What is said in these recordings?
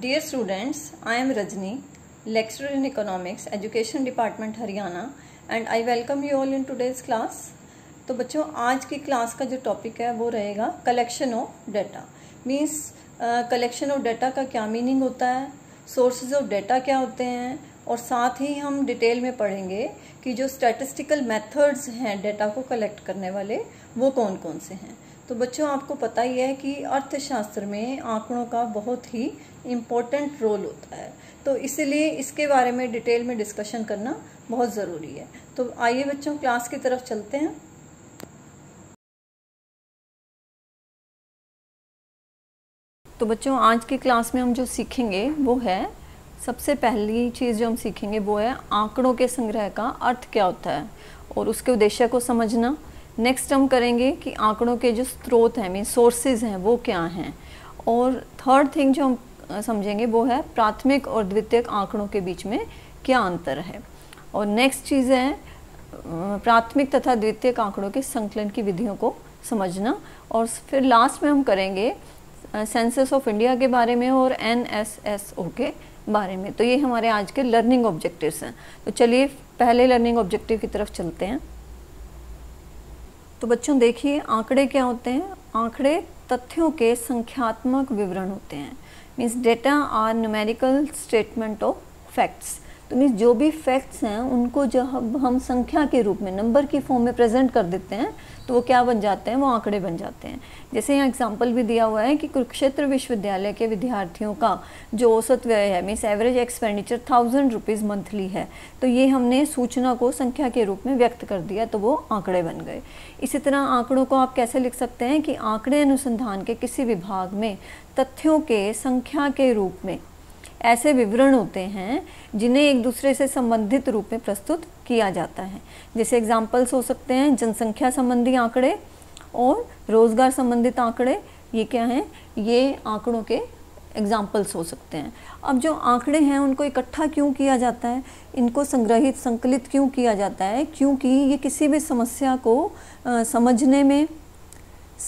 dear students I am Rajni lecturer in economics education department Haryana and I welcome you all in today's class तो बच्चों आज की class का जो टॉपिक है वो रहेगा collection of data means collection of data का क्या मीनिंग होता है सोर्सेज ऑफ डाटा क्या होते हैं और साथ ही हम डिटेल में पढ़ेंगे कि जो स्टेटिस्टिकल मेथड्स हैं डाटा को कलेक्ट करने वाले वो कौन कौन से हैं तो बच्चों आपको पता ही है कि अर्थशास्त्र में आंकड़ों का बहुत ही इम्पोर्टेंट रोल होता है तो इसलिए इसके बारे में डिटेल में डिस्कशन करना बहुत ज़रूरी है तो आइए बच्चों क्लास की तरफ चलते हैं तो बच्चों आज की क्लास में हम जो सीखेंगे वो है सबसे पहली चीज़ जो हम सीखेंगे वो है आंकड़ों के संग्रह का अर्थ क्या होता है और उसके उद्देश्य को समझना नेक्स्ट हम करेंगे कि आंकड़ों के जो स्रोत हैं मीन सोर्सेज हैं वो क्या हैं और थर्ड थिंग जो हम समझेंगे वो है प्राथमिक और द्वितीयक आंकड़ों के बीच में क्या अंतर है और नेक्स्ट चीज़ है प्राथमिक तथा द्वितीयक आंकड़ों के संकलन की विधियों को समझना और फिर लास्ट में हम करेंगे सेंसस ऑफ इंडिया के बारे में और एन एस एस ओ के बारे में तो ये हमारे आज के लर्निंग ऑब्जेक्टिव्स हैं तो चलिए पहले लर्निंग ऑब्जेक्टिव की तरफ चलते हैं तो बच्चों देखिए आंकड़े क्या होते हैं आंकड़े तथ्यों के संख्यात्मक विवरण होते हैं means data are numerical statement of facts तो मीन्स जो भी फैक्ट्स हैं उनको जब हम संख्या के रूप में नंबर की फॉर्म में प्रेजेंट कर देते हैं तो वो क्या बन जाते हैं वो आंकड़े बन जाते हैं जैसे यहाँ एग्जाम्पल भी दिया हुआ है कि कुरुक्षेत्र विश्वविद्यालय के विद्यार्थियों का जो औसत व्यय है means average expenditure thousand rupees monthly है तो ये हमने सूचना को संख्या के रूप में व्यक्त कर दिया तो वो आंकड़े बन गए इसी तरह आंकड़ों को आप कैसे लिख सकते हैं कि आंकड़े अनुसंधान के किसी विभाग में तथ्यों के संख्या के रूप में ऐसे विवरण होते हैं जिन्हें एक दूसरे से संबंधित रूप में प्रस्तुत किया जाता है जैसे एग्जाम्पल्स हो सकते हैं जनसंख्या संबंधी आंकड़े और रोज़गार संबंधित आंकड़े ये क्या हैं ये आंकड़ों के एग्जाम्पल्स हो सकते हैं अब जो आंकड़े हैं उनको इकट्ठा क्यों किया जाता है इनको संग्रहित संकलित क्यों किया जाता है क्योंकि ये किसी भी समस्या को आ, समझने में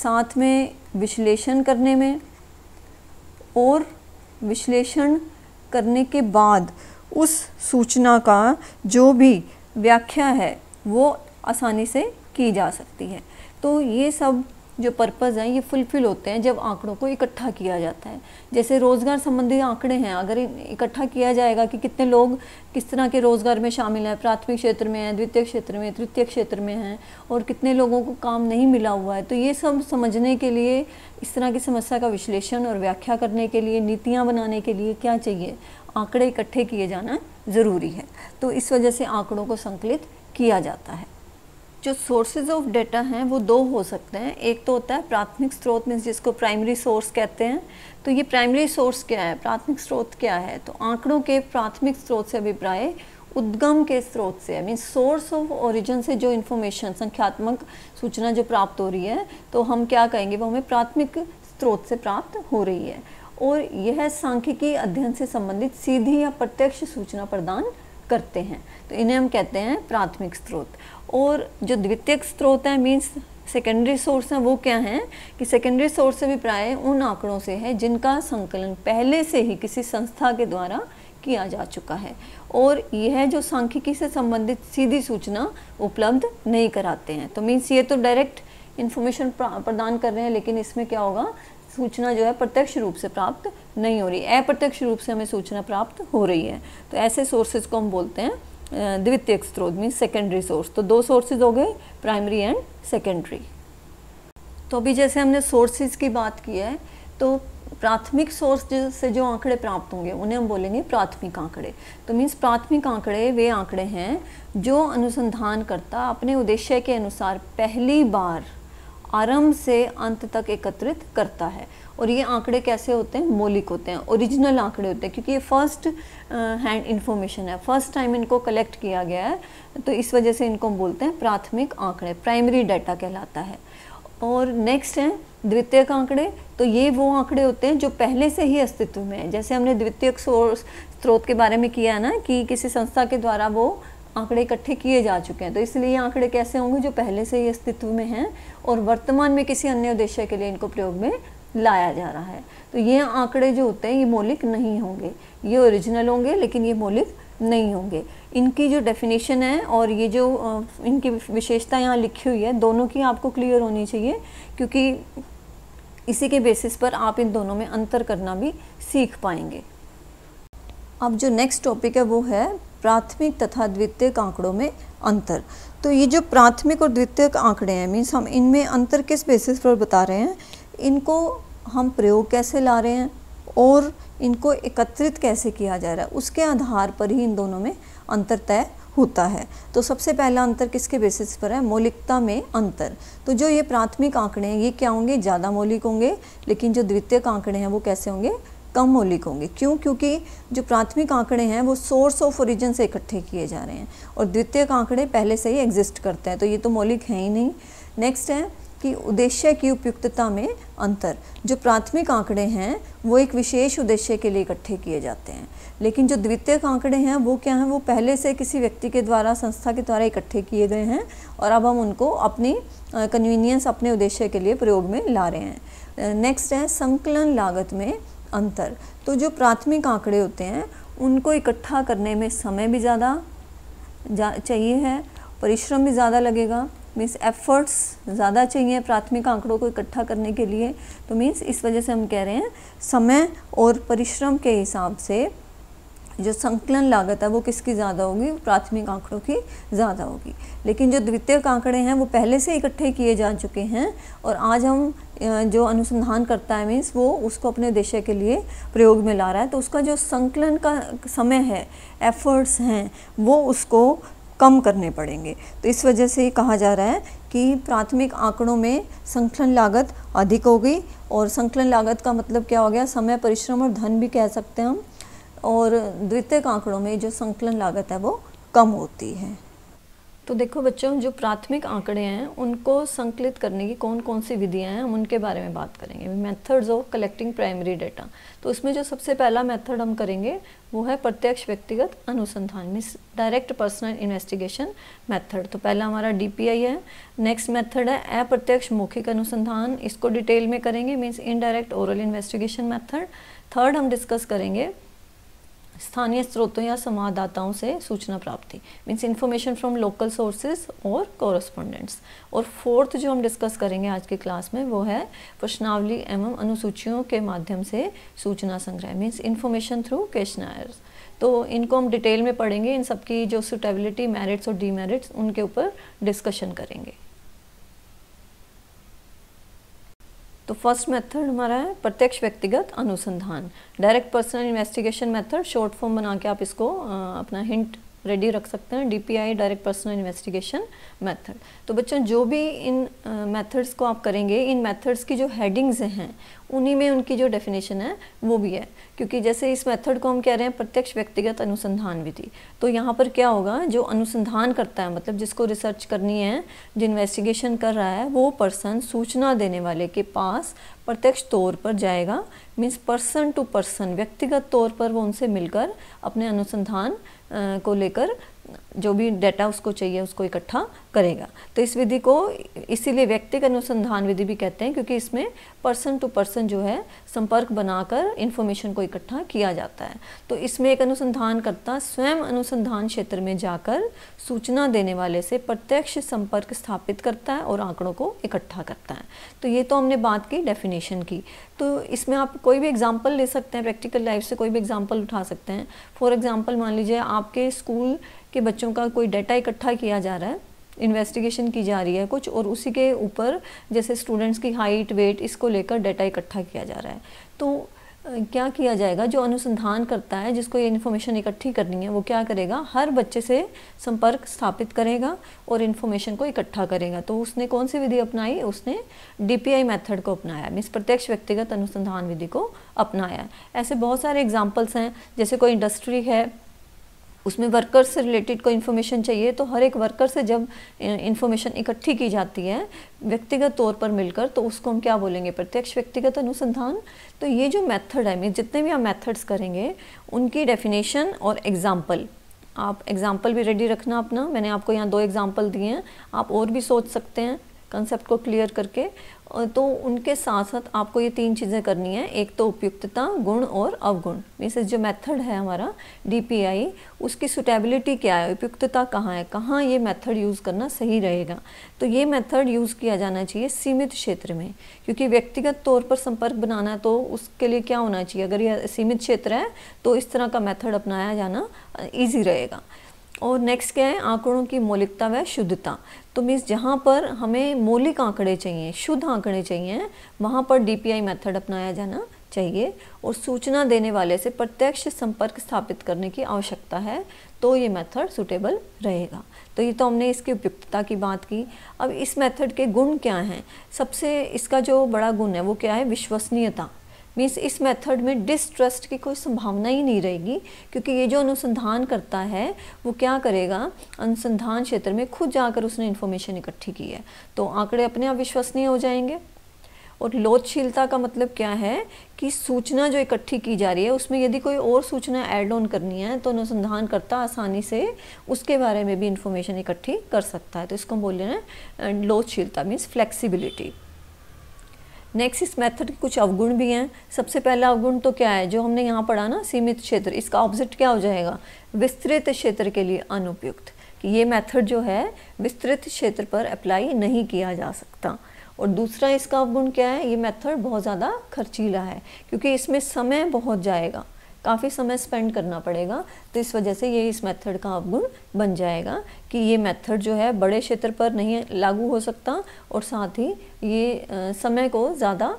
साथ में विश्लेषण करने में और विश्लेषण करने के बाद उस सूचना का जो भी व्याख्या है वो आसानी से की जा सकती है तो ये सब जो पर्पज़ हैं ये फुलफ़िल होते हैं जब आंकड़ों को इकट्ठा किया जाता है जैसे रोज़गार संबंधी आंकड़े हैं अगर इकट्ठा किया जाएगा कि कितने लोग किस तरह के रोज़गार में शामिल हैं प्राथमिक क्षेत्र में हैं द्वितीय क्षेत्र में तृतीय क्षेत्र में हैं और कितने लोगों को काम नहीं मिला हुआ है तो ये सब समझने के लिए इस तरह की समस्या का विश्लेषण और व्याख्या करने के लिए नीतियाँ बनाने के लिए क्या चाहिए आंकड़े इकट्ठे किए जाना ज़रूरी है तो इस वजह से आंकड़ों को संकलित किया जाता है जो सोर्सेज ऑफ डेटा हैं वो दो हो सकते हैं एक तो होता है प्राथमिक स्रोत मीन्स जिसको प्राइमरी सोर्स कहते हैं तो ये प्राइमरी सोर्स क्या है प्राथमिक स्रोत क्या है तो आंकड़ों के प्राथमिक स्रोत से अभिप्राय उद्गम के स्रोत से मीन सोर्स ऑफ ओरिजिन से जो इन्फॉर्मेशन संख्यात्मक सूचना जो प्राप्त हो रही है तो हम क्या कहेंगे वो हमें प्राथमिक स्रोत से प्राप्त हो रही है और यह सांख्यिकी अध्ययन से संबंधित सीधी या प्रत्यक्ष सूचना प्रदान करते हैं तो इन्हें हम कहते हैं प्राथमिक स्रोत और जो द्वितीयक स्रोत हैं मीन्स सेकेंडरी सोर्स हैं वो क्या हैं कि सेकेंडरी सोर्स से भी प्राय उन आंकड़ों से है जिनका संकलन पहले से ही किसी संस्था के द्वारा किया जा चुका है और यह जो सांख्यिकी से संबंधित सीधी सूचना उपलब्ध नहीं कराते हैं तो मीन्स ये तो डायरेक्ट इन्फॉर्मेशन प्रदान कर रहे हैं लेकिन इसमें क्या होगा सूचना जो है प्रत्यक्ष रूप से प्राप्त नहीं हो रही अप्रत्यक्ष रूप से हमें सूचना प्राप्त हो रही है तो ऐसे सोर्सेज को हम बोलते हैं द्वितीयक स्रोत मीन सेकेंडरी सोर्स तो दो सोर्सेज हो गए प्राइमरी एंड सेकेंडरी तो अभी जैसे हमने सोर्सेज की बात की है तो प्राथमिक सोर्स से जो आंकड़े प्राप्त होंगे उन्हें हम बोलेंगे प्राथमिक आंकड़े तो मीन्स प्राथमिक आंकड़े वे आंकड़े हैं जो अनुसंधानकर्ता अपने उद्देश्य के अनुसार पहली बार आरंभ से अंत तक एकत्रित करता है और ये आंकड़े कैसे होते हैं मौलिक होते हैं ओरिजिनल आंकड़े होते हैं क्योंकि ये फ़र्स्ट हैंड इन्फॉर्मेशन है फर्स्ट टाइम इनको कलेक्ट किया गया है तो इस वजह से इनको हम बोलते हैं प्राथमिक आंकड़े प्राइमरी डाटा कहलाता है और नेक्स्ट है द्वितीयक आंकड़े तो ये वो आंकड़े होते हैं जो पहले से ही अस्तित्व में है जैसे हमने द्वितीयक सोर्स स्रोत के बारे में किया है ना कि किसी संस्था के द्वारा वो आंकड़े इकट्ठे किए जा चुके हैं तो इसलिए ये आंकड़े कैसे होंगे जो पहले से ही अस्तित्व में हैं और वर्तमान में किसी अन्य उद्देश्य के लिए इनको प्रयोग में लाया जा रहा है तो ये आंकड़े जो होते हैं ये मौलिक नहीं होंगे ये ओरिजिनल होंगे लेकिन ये मौलिक नहीं होंगे इनकी जो डेफिनेशन है और ये जो इनकी विशेषता यहाँ लिखी हुई है दोनों की आपको क्लियर होनी चाहिए क्योंकि इसी के बेसिस पर आप इन दोनों में अंतर करना भी सीख पाएंगे अब जो नेक्स्ट टॉपिक है वो है प्राथमिक तथा द्वितीयक आंकड़ों में अंतर तो ये जो प्राथमिक और द्वितीयक आंकड़े हैं मीन्स हम इनमें अंतर किस बेसिस पर बता रहे हैं इनको हम प्रयोग कैसे ला रहे हैं और इनको एकत्रित कैसे किया जा रहा है उसके आधार पर ही इन दोनों में अंतर तय होता है तो सबसे पहला अंतर किसके बेसिस पर है मौलिकता में अंतर तो जो ये प्राथमिक आंकड़े हैं ये क्या होंगे ज़्यादा मौलिक होंगे लेकिन जो द्वितीय आंकड़े हैं वो कैसे होंगे कम मौलिक होंगे क्यों क्योंकि जो प्राथमिक आंकड़े हैं वो सोर्स ऑफ ओरिजिन से इकट्ठे किए जा रहे हैं और द्वितीय आंकड़े पहले से ही एग्जिस्ट करते हैं तो ये तो मौलिक है ही नहीं नेक्स्ट है कि उद्देश्य की उपयुक्तता में अंतर जो प्राथमिक आंकड़े हैं वो एक विशेष उद्देश्य के लिए इकट्ठे किए जाते हैं लेकिन जो द्वितीयक आंकड़े हैं वो क्या हैं वो पहले से किसी व्यक्ति के द्वारा संस्था के द्वारा इकट्ठे किए गए हैं और अब हम उनको अपनी कन्वीनियंस अपने उद्देश्य के लिए प्रयोग में ला रहे हैं नेक्स्ट है संकलन लागत में अंतर तो जो प्राथमिक आंकड़े होते हैं उनको इकट्ठा करने में समय भी ज़्यादा चाहिए है परिश्रम भी ज़्यादा लगेगा मीन्स एफ़र्ट्स ज़्यादा चाहिए प्राथमिक आंकड़ों को इकट्ठा करने के लिए तो मीन्स इस वजह से हम कह रहे हैं समय और परिश्रम के हिसाब से जो संकलन लागत है वो किसकी ज़्यादा होगी प्राथमिक आंकड़ों की ज़्यादा होगी लेकिन जो द्वितीयक आंकड़े हैं वो पहले से इकट्ठे किए जा चुके हैं और आज हम जो अनुसंधान करता है मीन्स वो उसको अपने देशे के लिए प्रयोग में ला रहा है तो उसका जो संकलन का समय है एफर्ट्स हैं वो उसको कम करने पड़ेंगे तो इस वजह से कहा जा रहा है कि प्राथमिक आंकड़ों में संकलन लागत अधिक होगी और संकलन लागत का मतलब क्या हो गया समय परिश्रम और धन भी कह सकते हैं हम और द्वितीय आंकड़ों में जो संकलन लागत है वो कम होती है तो देखो बच्चों जो प्राथमिक आंकड़े हैं उनको संकलित करने की कौन कौन सी विधियां हैं हम उनके बारे में बात करेंगे methods of collecting primary data तो उसमें जो सबसे पहला मेथड हम करेंगे वो है प्रत्यक्ष व्यक्तिगत अनुसंधान means direct personal investigation method तो पहला हमारा डीपीआई है नेक्स्ट मेथड है अप्रत्यक्ष मौखिक अनुसंधान इसको डिटेल में करेंगे means indirect oral investigation method third हम डिस्कस करेंगे स्थानीय स्रोतों या संवाददाताओं से सूचना प्राप्ति means information from local sources और कॉरस्पॉन्डेंट्स और फोर्थ जो हम डिस्कस करेंगे आज की क्लास में वो है प्रश्नावली एवं अनुसूचियों के माध्यम से सूचना संग्रह मीन्स इन्फॉर्मेशन थ्रू क्वेश्चनायर्स तो इनको हम डिटेल में पढ़ेंगे इन सबकी जो सुटेबिलिटी मेरिट्स और डीमेरिट्स उनके ऊपर डिस्कशन करेंगे तो फर्स्ट मेथड हमारा है प्रत्यक्ष व्यक्तिगत अनुसंधान direct personal investigation method short form बना के आप इसको अपना हिंट रेडी रख सकते हैं DPI direct personal investigation method तो बच्चों जो भी इन मेथड्स uh, को आप करेंगे इन मेथड्स की जो हेडिंग्स हैं उन्हीं में उनकी जो डेफिनेशन है वो भी है क्योंकि जैसे इस मेथड को हम कह रहे हैं प्रत्यक्ष व्यक्तिगत अनुसंधान विधि तो यहाँ पर क्या होगा जो अनुसंधान करता है मतलब जिसको रिसर्च करनी है जो इन्वेस्टिगेशन कर रहा है वो पर्सन सूचना देने वाले के पास प्रत्यक्ष तौर पर जाएगा मीन्स पर्सन टू पर्सन व्यक्तिगत तौर पर वो उनसे मिलकर अपने अनुसंधान को लेकर जो भी डेटा उसको चाहिए उसको इकट्ठा करेगा तो इस विधि को इसीलिए व्यक्तिगत अनुसंधान विधि भी कहते हैं क्योंकि इसमें पर्सन टू पर्सन जो है संपर्क बनाकर इन्फॉर्मेशन को इकट्ठा किया जाता है तो इसमें एक अनुसंधानकर्ता स्वयं अनुसंधान क्षेत्र में जाकर सूचना देने वाले से प्रत्यक्ष संपर्क स्थापित करता है और आंकड़ों को इकट्ठा करता है तो ये तो हमने बात की डेफिनेशन की तो इसमें आप कोई भी एग्जाम्पल ले सकते हैं प्रैक्टिकल लाइफ से कोई भी एग्जाम्पल उठा सकते हैं फॉर एग्ज़ाम्पल मान लीजिए आपके स्कूल कि बच्चों का कोई डाटा इकट्ठा किया जा रहा है इन्वेस्टिगेशन की जा रही है कुछ और उसी के ऊपर जैसे स्टूडेंट्स की हाइट वेट इसको लेकर डाटा इकट्ठा किया जा रहा है तो क्या किया जाएगा जो अनुसंधान करता है जिसको ये इन्फॉर्मेशन इकट्ठी करनी है वो क्या करेगा हर बच्चे से संपर्क स्थापित करेगा और इन्फॉर्मेशन को इकट्ठा करेगा तो उसने कौन सी विधि अपनाई उसने डीपीआई मेथड को अपनाया मीन्स प्रत्यक्ष व्यक्तिगत अनुसंधान विधि को अपनाया ऐसे बहुत सारे एग्जाम्पल्स हैं जैसे कोई इंडस्ट्री है उसमें वर्कर से रिलेटेड कोई इन्फॉर्मेशन चाहिए तो हर एक वर्कर से जब इन्फॉर्मेशन इकट्ठी की जाती है व्यक्तिगत तौर पर मिलकर तो उसको हम क्या बोलेंगे प्रत्यक्ष व्यक्तिगत अनुसंधान तो ये जो मेथड है मीन जितने भी आप मेथड्स करेंगे उनकी डेफिनेशन और एग्जाम्पल आप एग्जाम्पल भी रेडी रखना अपना मैंने आपको यहाँ दो एग्जाम्पल दिए हैं आप और भी सोच सकते हैं कंसेप्ट को क्लियर करके तो उनके साथ साथ आपको ये तीन चीज़ें करनी है एक तो उपयुक्तता गुण और अवगुण मीन्स जो मेथड है हमारा डीपीआई उसकी सुटेबिलिटी क्या है उपयुक्तता कहाँ है कहाँ ये मेथड यूज़ करना सही रहेगा तो ये मेथड यूज़ किया जाना चाहिए सीमित क्षेत्र में क्योंकि व्यक्तिगत तौर पर संपर्क बनाना तो उसके लिए क्या होना चाहिए अगर यह सीमित क्षेत्र है तो इस तरह का मैथड अपनाया जाना ईजी रहेगा और नेक्स्ट क्या है आंकड़ों की मौलिकता व शुद्धता तो मीन्स जहाँ पर हमें मौलिक आंकड़े चाहिए शुद्ध आंकड़े चाहिए वहाँ पर डीपीआई मेथड अपनाया जाना चाहिए और सूचना देने वाले से प्रत्यक्ष संपर्क स्थापित करने की आवश्यकता है तो ये मेथड सुटेबल रहेगा तो ये तो हमने इसकी उपयुक्तता की बात की अब इस मेथड के गुण क्या हैं सबसे इसका जो बड़ा गुण है वो क्या है विश्वसनीयता मीन्स इस मेथड में डिस्ट्रस्ट की कोई संभावना ही नहीं रहेगी क्योंकि ये जो अनुसंधान करता है वो क्या करेगा अनुसंधान क्षेत्र में खुद जाकर उसने इन्फॉर्मेशन इकट्ठी की है तो आंकड़े अपने आप विश्वसनीय हो जाएंगे और लोचशीलता का मतलब क्या है कि सूचना जो इकट्ठी की जा रही है उसमें यदि कोई और सूचना ऐड ऑन करनी है तो अनुसंधानकर्ता आसानी से उसके बारे में भी इंफॉर्मेशन इकट्ठी कर सकता है तो इसको हम बोल रहे हैं लोचशीलता मीन्स फ्लेक्सिबिलिटी नेक्स्ट इस मेथड के कुछ अवगुण भी हैं सबसे पहला अवगुण तो क्या है जो हमने यहाँ पढ़ा ना सीमित क्षेत्र इसका ऑब्जेक्ट क्या हो जाएगा विस्तृत क्षेत्र के लिए अनुपयुक्त कि ये मेथड जो है विस्तृत क्षेत्र पर अप्लाई नहीं किया जा सकता और दूसरा इसका अवगुण क्या है ये मेथड बहुत ज़्यादा खर्चीला है क्योंकि इसमें समय बहुत जाएगा काफ़ी समय स्पेंड करना पड़ेगा तो इस वजह से ये इस मेथड का अवगुण बन जाएगा कि ये मेथड जो है बड़े क्षेत्र पर नहीं लागू हो सकता और साथ ही ये समय को ज़्यादा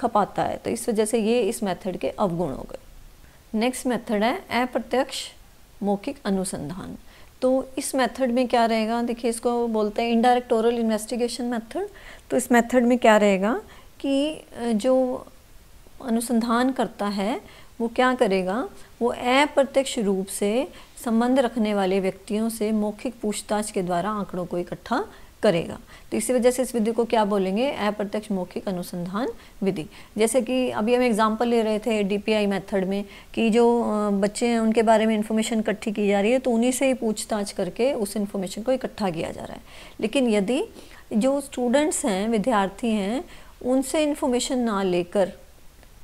खपाता है तो इस वजह से ये इस मेथड के अवगुण हो गए नेक्स्ट मेथड है अप्रत्यक्ष मौखिक अनुसंधान तो इस मेथड में क्या रहेगा देखिए इसको बोलते हैं इनडायरेक्ट ओरल इन्वेस्टिगेशन मेथड तो इस मेथड में क्या रहेगा कि जो अनुसंधान करता है वो क्या करेगा वो अप्रत्यक्ष रूप से संबंध रखने वाले व्यक्तियों से मौखिक पूछताछ के द्वारा आंकड़ों को इकट्ठा करेगा तो इसी वजह से इस विधि को क्या बोलेंगे अप्रत्यक्ष मौखिक अनुसंधान विधि जैसे कि अभी हम एग्जांपल ले रहे थे डीपीआई मेथड में कि जो बच्चे हैं उनके बारे में इन्फॉर्मेशन इकट्ठी की जा रही है तो उन्हीं से ही पूछताछ करके उस इन्फॉर्मेशन को इकट्ठा किया जा रहा है लेकिन यदि जो स्टूडेंट्स हैं विद्यार्थी हैं उनसे इन्फॉर्मेशन ना लेकर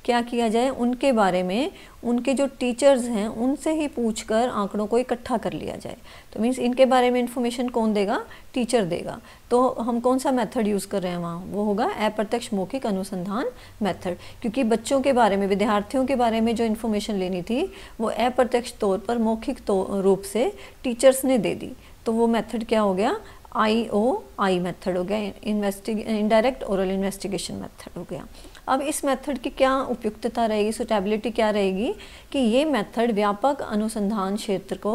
क्या किया जाए उनके बारे में उनके जो टीचर्स हैं उनसे ही पूछकर आंकड़ों को इकट्ठा कर लिया जाए तो मीन्स इनके बारे में इन्फॉर्मेशन कौन देगा टीचर देगा तो हम कौन सा मेथड यूज़ कर रहे हैं वहाँ वो होगा अप्रत्यक्ष मौखिक अनुसंधान मेथड क्योंकि बच्चों के बारे में विद्यार्थियों के बारे में जो इन्फॉर्मेशन लेनी थी वो अप्रत्यक्ष तौर पर मौखिक तो, रूप से टीचर्स ने दे दी तो वो मेथड क्या हो गया आई ओ आई मेथड हो गया इन्वेस्टिग इनडायरेक्ट ओरल इन्वेस्टिगेशन मेथड हो गया अब इस मेथड की क्या उपयुक्तता रहेगी सुटेबिलिटी क्या रहेगी कि ये मेथड व्यापक अनुसंधान क्षेत्र को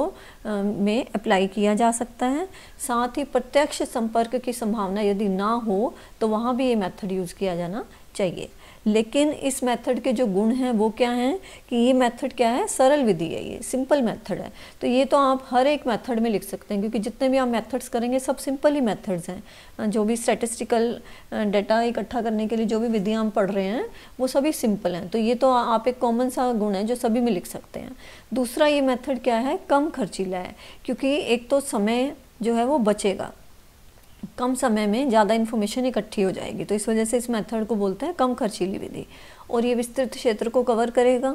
में अप्लाई किया जा सकता है साथ ही प्रत्यक्ष संपर्क की संभावना यदि ना हो तो वहाँ भी ये मेथड यूज़ किया जाना चाहिए लेकिन इस मेथड के जो गुण हैं वो क्या हैं कि ये मेथड क्या है सरल विधि है ये सिंपल मेथड है तो ये तो आप हर एक मेथड में लिख सकते हैं क्योंकि जितने भी आप मेथड्स करेंगे सब सिंपल ही मेथड्स हैं जो भी स्टैटिस्टिकल डाटा इकट्ठा करने के लिए जो भी विधियाँ हम पढ़ रहे हैं वो सभी सिंपल हैं तो ये तो आप एक कॉमन सा गुण है जो सभी में लिख सकते हैं दूसरा ये मैथड क्या है कम खर्चीला है क्योंकि एक तो समय जो है वो बचेगा कम समय में ज़्यादा इन्फॉर्मेशन इकट्ठी हो जाएगी तो इस वजह से इस मेथड को बोलते हैं कम खर्चीली विधि और ये विस्तृत क्षेत्र को कवर करेगा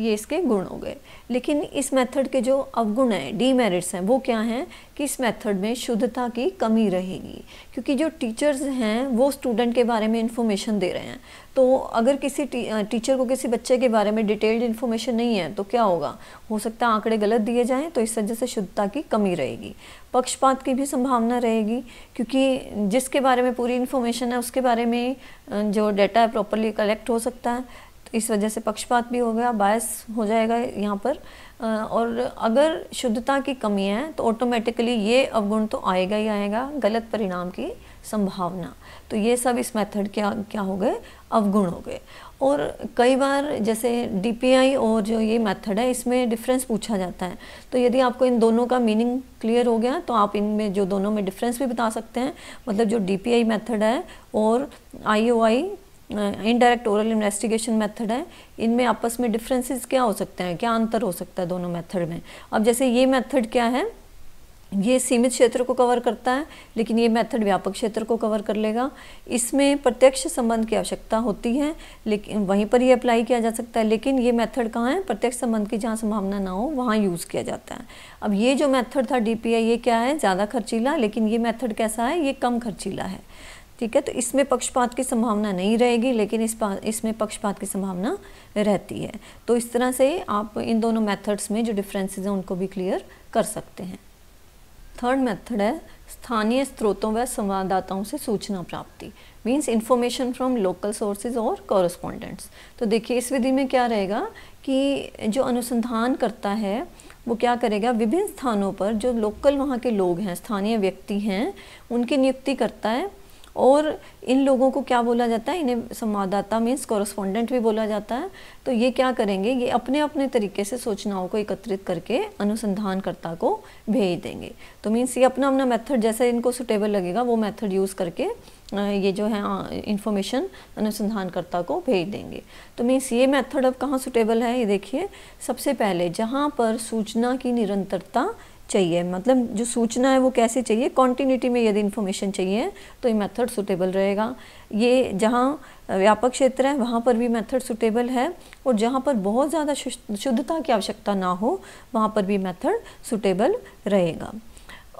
ये इसके गुण हो गए लेकिन इस मेथड के जो अवगुण हैं डीमेरिट्स हैं वो क्या हैं कि इस मेथड में शुद्धता की कमी रहेगी क्योंकि जो टीचर्स हैं वो स्टूडेंट के बारे में इन्फॉर्मेशन दे रहे हैं तो अगर किसी टीचर को किसी बच्चे के बारे में डिटेल्ड इन्फॉर्मेशन नहीं है तो क्या होगा हो सकता है आंकड़े गलत दिए जाएँ तो इस वजह से शुद्धता की कमी रहेगी पक्षपात की भी संभावना रहेगी क्योंकि जिसके बारे में पूरी इन्फॉर्मेशन है उसके बारे में जो डाटा है प्रॉपरली कलेक्ट हो सकता है तो इस वजह से पक्षपात भी हो गया बायस हो जाएगा यहाँ पर और अगर शुद्धता की कमी है तो ऑटोमेटिकली ये अवगुण तो आएगा ही आएगा गलत परिणाम की संभावना तो ये सब इस मेथड के क्या हो गए अवगुण हो गए और कई बार जैसे डीपीआई और जो ये मेथड है इसमें डिफरेंस पूछा जाता है तो यदि आपको इन दोनों का मीनिंग क्लियर हो गया तो आप इनमें जो दोनों में डिफरेंस भी बता सकते हैं मतलब जो डीपीआई मेथड है और IOI indirect oral investigation method है इनमें आपस में डिफरेंसेस क्या हो सकते हैं क्या अंतर हो सकता है दोनों मेथड में अब जैसे ये मेथड क्या है ये सीमित क्षेत्र को कवर करता है लेकिन ये मेथड व्यापक क्षेत्र को कवर कर लेगा इसमें प्रत्यक्ष संबंध की आवश्यकता होती है लेकिन वहीं पर ये अप्लाई किया जा सकता है लेकिन ये मेथड कहाँ है प्रत्यक्ष संबंध की जहाँ संभावना ना हो वहाँ यूज़ किया जाता है अब ये जो मेथड था डी ये क्या है ज़्यादा खर्चीला लेकिन ये मैथड कैसा है ये कम खर्चीला है ठीक है तो इसमें पक्षपात की संभावना नहीं रहेगी लेकिन इस इसमें पक्षपात की संभावना रहती है तो इस तरह से आप इन दोनों मेथड्स में जो डिफरेंसेस हैं उनको भी क्लियर कर सकते हैं थर्ड मेथड है स्थानीय स्रोतों व संवाददाताओं से सूचना प्राप्ति means information from local sources और कॉरस्पॉन्डेंट्स तो देखिए इस विधि में क्या रहेगा कि जो अनुसंधान करता है वो क्या करेगा विभिन्न स्थानों पर जो लोकल वहाँ के लोग हैं स्थानीय व्यक्ति हैं उनकी नियुक्ति करता है और इन लोगों को क्या बोला जाता है इन्हें संवाददाता मीन्स कॉरेस्पॉन्डेंट भी बोला जाता है तो ये क्या करेंगे ये अपने अपने तरीके से सूचनाओं को एकत्रित करके अनुसंधानकर्ता को भेज देंगे तो मीन्स ये अपना अपना मेथड जैसे इनको सुटेबल लगेगा वो मेथड यूज़ करके ये जो है इन्फॉर्मेशन अनुसंधानकर्ता को भेज देंगे तो मीन्स ये मेथड अब कहाँ सुटेबल है ये देखिए सबसे पहले जहाँ पर सूचना की निरंतरता चाहिए मतलब जो सूचना है वो कैसे चाहिए कॉन्टीन्यूटी में यदि इन्फॉर्मेशन चाहिए तो ये मेथड सुटेबल रहेगा ये जहाँ व्यापक क्षेत्र है वहाँ पर भी मेथड सुटेबल है और जहाँ पर बहुत ज़्यादा शुद्धता की आवश्यकता ना हो वहाँ पर भी मेथड सुटेबल रहेगा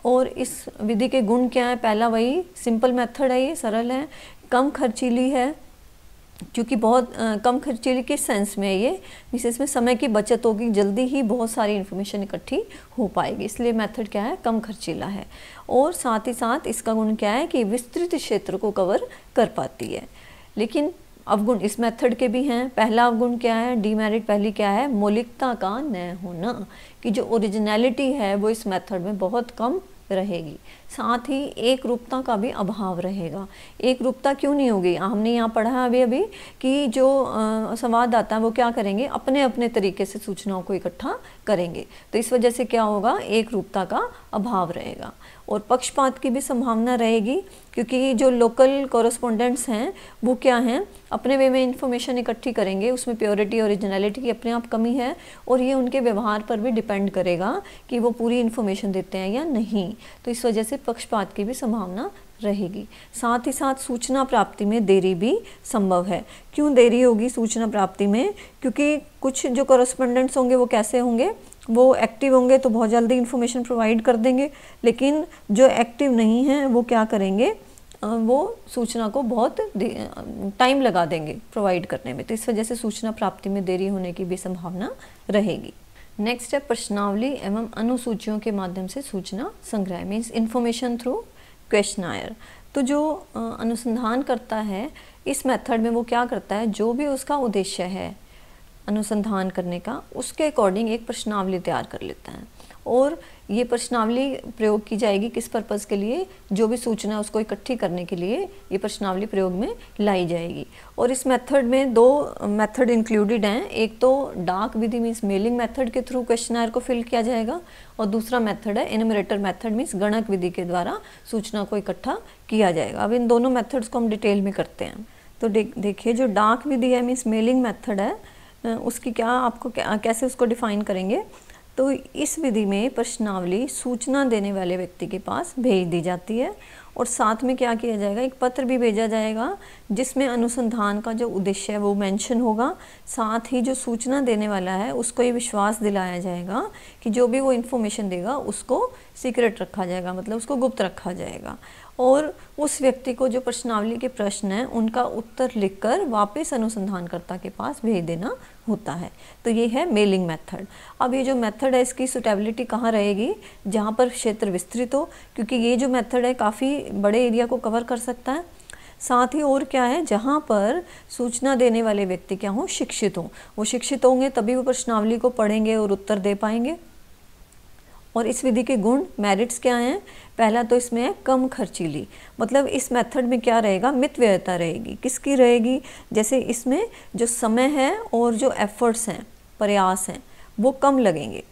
और इस विधि के गुण क्या है पहला वही सिंपल मेथड है ये सरल है कम खर्चीली है क्योंकि बहुत कम खर्चे के सेंस में है ये जिससे इसमें समय की बचत होगी जल्दी ही बहुत सारी इन्फॉर्मेशन इकट्ठी हो पाएगी इसलिए मेथड क्या है कम खर्चीला है और साथ ही साथ इसका गुण क्या है कि विस्तृत क्षेत्र को कवर कर पाती है लेकिन अवगुण इस मेथड के भी हैं पहला अवगुण क्या है डीमेरिट पहली क्या है मौलिकता का न होना कि जो ओरिजिनलिटी है वो इस मेथड में बहुत कम रहेगी साथ ही एक रूपता का भी अभाव रहेगा एक रूपता क्यों नहीं होगी हमने यहाँ पढ़ा है अभी अभी कि जो संवाददाता है वो क्या करेंगे अपने अपने तरीके से सूचनाओं को इकट्ठा करेंगे तो इस वजह से क्या होगा एक रूपता का अभाव रहेगा और पक्षपात की भी संभावना रहेगी क्योंकि जो लोकल कॉरस्पोंडेंट्स हैं वो क्या हैं अपने वे में इंफॉर्मेशन इकट्ठी करेंगे उसमें प्योरिटी ओरिजिनलिटी की अपने आप कमी है और ये उनके व्यवहार पर भी डिपेंड करेगा कि वो पूरी इन्फॉर्मेशन देते हैं या नहीं तो इस वजह से पक्षपात की भी संभावना रहेगी साथ ही साथ सूचना प्राप्ति में देरी भी संभव है क्यों देरी होगी सूचना प्राप्ति में क्योंकि कुछ जो कॉरेस्पोंडेंट्स होंगे वो कैसे होंगे वो एक्टिव होंगे तो बहुत जल्दी इन्फॉर्मेशन प्रोवाइड कर देंगे लेकिन जो एक्टिव नहीं हैं वो क्या करेंगे वो सूचना को बहुत टाइम लगा देंगे प्रोवाइड करने में तो इस वजह से सूचना प्राप्ति में देरी होने की भी संभावना रहेगी नेक्स्ट है प्रश्नावली एवं अनुसूचियों के माध्यम से सूचना संग्रह मीन्स इन्फॉर्मेशन थ्रू आयर तो जो अनुसंधान करता है इस मेथड में वो क्या करता है जो भी उसका उद्देश्य है अनुसंधान करने का उसके अकॉर्डिंग एक प्रश्नावली तैयार कर लेता है और ये प्रश्नावली प्रयोग की जाएगी किस परपज़ के लिए जो भी सूचना उसको इकट्ठी करने के लिए ये प्रश्नावली प्रयोग में लाई जाएगी और इस मेथड में दो मेथड इंक्लूडेड हैं एक तो डाक विधि मीन्स मेलिंग मेथड के थ्रू क्वेश्चन को फिल किया जाएगा और दूसरा मेथड है इनमरेटर मेथड मीन्स गणक विधि के द्वारा सूचना को इकट्ठा किया जाएगा अब इन दोनों मेथड्स को हम डिटेल में करते हैं तो देखिए जो डाक विधि है मीन्स मेलिंग मेथड है उसकी क्या आपको कैसे उसको डिफाइन करेंगे तो इस विधि में प्रश्नावली सूचना देने वाले व्यक्ति के पास भेज दी जाती है और साथ में क्या किया जाएगा एक पत्र भी भेजा जाएगा जिसमें अनुसंधान का जो उद्देश्य है वो मेंशन होगा साथ ही जो सूचना देने वाला है उसको ये विश्वास दिलाया जाएगा कि जो भी वो इन्फॉर्मेशन देगा उसको सीक्रेट रखा जाएगा मतलब उसको गुप्त रखा जाएगा और उस व्यक्ति को जो प्रश्नावली के प्रश्न हैं उनका उत्तर लिखकर वापस अनुसंधानकर्ता के पास भेज देना होता है तो ये है मेलिंग मेथड अब ये जो मेथड है इसकी सुटेबिलिटी कहाँ रहेगी जहाँ पर क्षेत्र विस्तृत हो क्योंकि ये जो मेथड है काफ़ी बड़े एरिया को कवर कर सकता है साथ ही और क्या है जहाँ पर सूचना देने वाले व्यक्ति क्या हों शिक्षित हों वो शिक्षित होंगे तभी वो प्रश्नावली को पढ़ेंगे और उत्तर दे पाएंगे और इस विधि के गुण मेरिट्स क्या हैं पहला तो इसमें है कम खर्चीली मतलब इस मेथड में क्या रहेगा व्ययता रहेगी किसकी रहेगी जैसे इसमें जो समय है और जो एफर्ट्स हैं प्रयास हैं वो कम लगेंगे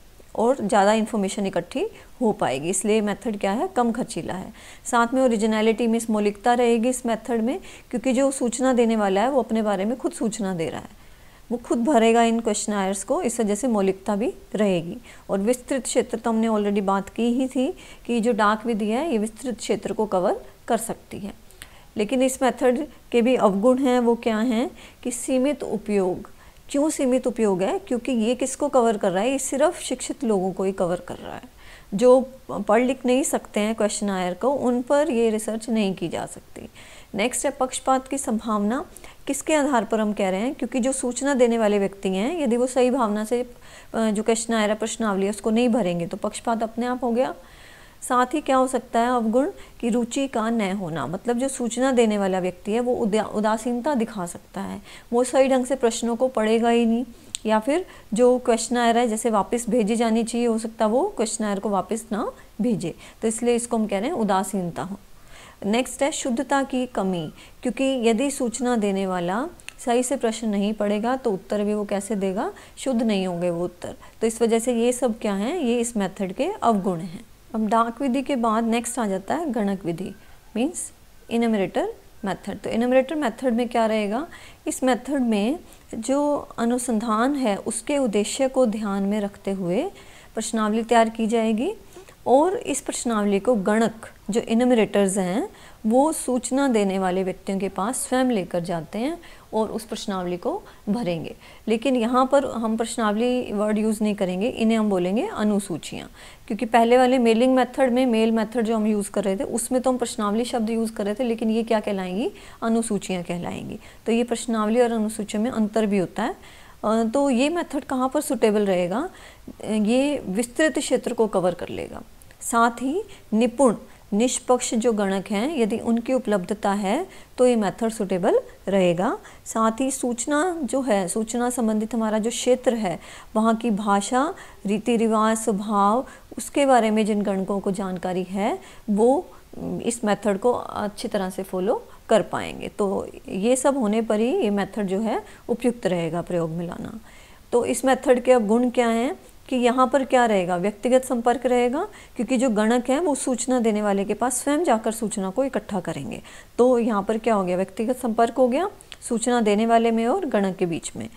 और ज़्यादा इन्फॉर्मेशन इकट्ठी हो पाएगी इसलिए मेथड क्या है कम खर्चीला है साथ में में इस मौलिकता रहेगी इस मेथड में क्योंकि जो सूचना देने वाला है वो अपने बारे में खुद सूचना दे रहा है वो खुद भरेगा इन क्वेश्चन आयर्स को इस वजह से मौलिकता भी रहेगी और विस्तृत क्षेत्र तो हमने ऑलरेडी बात की ही थी कि जो डाक विधि है ये विस्तृत क्षेत्र को कवर कर सकती है लेकिन इस मेथड के भी अवगुण हैं वो क्या हैं कि सीमित उपयोग क्यों सीमित उपयोग है क्योंकि ये किसको कवर कर रहा है ये सिर्फ शिक्षित लोगों को ही कवर कर रहा है जो पढ़ लिख नहीं सकते हैं क्वेश्चन आयर को उन पर ये रिसर्च नहीं की जा सकती नेक्स्ट है पक्षपात की संभावना किसके आधार पर हम कह रहे हैं क्योंकि जो सूचना देने वाले व्यक्ति हैं यदि वो सही भावना से जो क्वेश्चन रहा प्रश्नावली है उसको नहीं भरेंगे तो पक्षपात अपने आप हो गया साथ ही क्या हो सकता है अवगुण कि रुचि का न होना मतलब जो सूचना देने वाला व्यक्ति है वो उदासीनता दिखा सकता है वो सही ढंग से प्रश्नों को पढ़ेगा ही नहीं या फिर जो क्वेश्चन आयर है जैसे वापस भेजी जानी चाहिए हो सकता है वो क्वेश्चन आयर को वापस ना भेजे तो इसलिए इसको हम कह रहे हैं उदासीनता हो नेक्स्ट है शुद्धता की कमी क्योंकि यदि सूचना देने वाला सही से प्रश्न नहीं पड़ेगा तो उत्तर भी वो कैसे देगा शुद्ध नहीं होंगे वो उत्तर तो इस वजह से ये सब क्या हैं ये इस मेथड के अवगुण हैं अब डाक विधि के बाद नेक्स्ट आ जाता है गणक विधि मीन्स इनमरेटर मेथड तो इनमरेटर मेथड में क्या रहेगा इस मेथड में जो अनुसंधान है उसके उद्देश्य को ध्यान में रखते हुए प्रश्नावली तैयार की जाएगी और इस प्रश्नावली को गणक जो इनमरेटर्स हैं वो सूचना देने वाले व्यक्तियों के पास स्वयं लेकर जाते हैं और उस प्रश्नावली को भरेंगे लेकिन यहाँ पर हम प्रश्नावली वर्ड यूज़ नहीं करेंगे इन्हें हम बोलेंगे अनुसूचियाँ क्योंकि पहले वाले मेलिंग मेथड में मेल मेथड जो हम यूज़ कर रहे थे उसमें तो हम प्रश्नावली शब्द यूज़ कर रहे थे लेकिन ये क्या कहलाएंगी अनुसूचियाँ कहलाएंगी तो ये प्रश्नावली और अनुसूचियों में अंतर भी होता है तो ये मेथड कहाँ पर सुटेबल रहेगा ये विस्तृत क्षेत्र को कवर कर लेगा साथ ही निपुण निष्पक्ष जो गणक हैं यदि उनकी उपलब्धता है तो ये मेथड सुटेबल रहेगा साथ ही सूचना जो है सूचना संबंधित हमारा जो क्षेत्र है वहाँ की भाषा रीति रिवाज स्वभाव उसके बारे में जिन गणकों को जानकारी है वो इस मेथड को अच्छी तरह से फॉलो कर पाएंगे तो ये सब होने पर ही ये मेथड जो है उपयुक्त रहेगा प्रयोग में लाना तो इस मेथड के अब गुण क्या हैं कि यहाँ पर क्या रहेगा व्यक्तिगत संपर्क रहेगा क्योंकि जो गणक है वो सूचना देने वाले के पास स्वयं जाकर सूचना को इकट्ठा करेंगे तो यहाँ पर क्या हो गया व्यक्तिगत संपर्क हो गया सूचना देने वाले में और गणक के बीच में